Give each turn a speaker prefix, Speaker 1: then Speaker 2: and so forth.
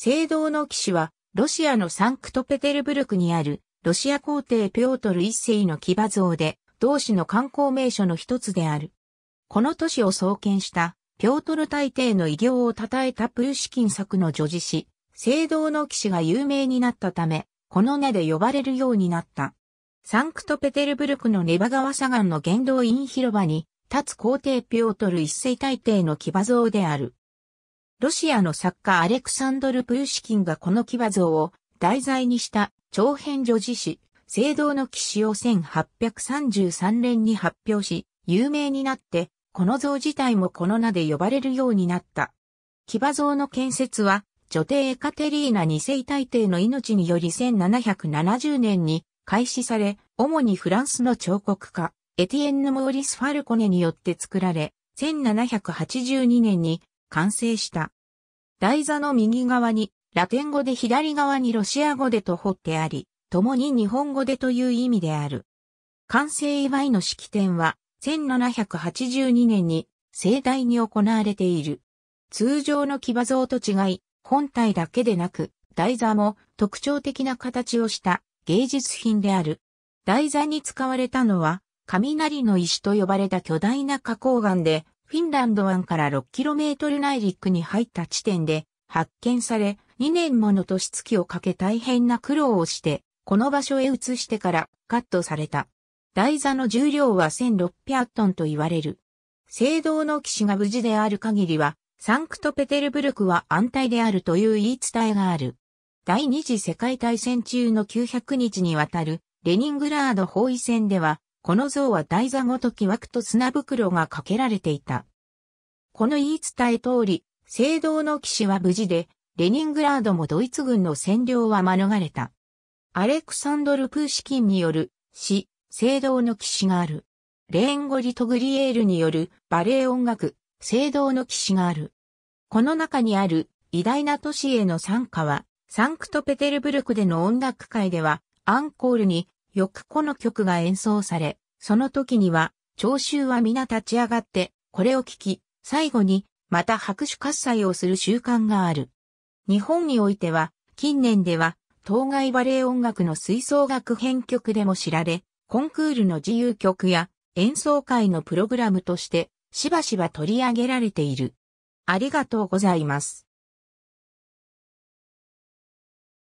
Speaker 1: 聖堂の騎士は、ロシアのサンクトペテルブルクにある、ロシア皇帝ピョートル一世の騎馬像で、同市の観光名所の一つである。この都市を創建した、ピョートル大帝の偉業を称えたプルシキン作の叙事詩、聖堂の騎士が有名になったため、この名で呼ばれるようになった。サンクトペテルブルクのネバ川左岸の元老院広場に、立つ皇帝ピョートル一世大帝の騎馬像である。ロシアの作家アレクサンドル・プーシキンがこの騎馬像を題材にした長編女子誌、聖堂の騎士を1833年に発表し、有名になって、この像自体もこの名で呼ばれるようになった。騎馬像の建設は、女帝エカテリーナ二世大帝の命により1770年に開始され、主にフランスの彫刻家、エティエンヌ・モーリス・ファルコネによって作られ、1782年に完成した。台座の右側に、ラテン語で左側にロシア語でと彫ってあり、共に日本語でという意味である。完成祝いの式典は、1782年に盛大に行われている。通常の騎馬像と違い、本体だけでなく、台座も特徴的な形をした芸術品である。台座に使われたのは、雷の石と呼ばれた巨大な花崗岩で、フィンランド湾から 6km 内陸に入った地点で発見され、2年もの年月をかけ大変な苦労をして、この場所へ移してからカットされた。台座の重量は1600トンと言われる。聖堂の騎士が無事である限りは、サンクトペテルブルクは安泰であるという言い伝えがある。第二次世界大戦中の900日にわたるレニングラード包囲戦ではこの像は台座ごとき枠と砂袋がかけられていた。この言い伝え通り、聖堂の騎士は無事で、レニングラードもドイツ軍の占領は免れた。アレクサンドル・プーシキンによる、詩、聖堂の騎士がある。レーンゴリ・トグリエールによる、バレエ音楽、聖堂の騎士がある。この中にある、偉大な都市への参加は、サンクトペテルブルクでの音楽会では、アンコールに翌この曲が演奏され、その時には、聴衆は皆立ち上がって、これを聞き、最後に、また拍手喝采をする習慣がある。日本においては、近年では、当該バレエ音楽の吹奏楽編曲でも知られ、コンクールの自由曲や演奏会のプログラムとして、しばしば取り上げられている。ありがとうございます。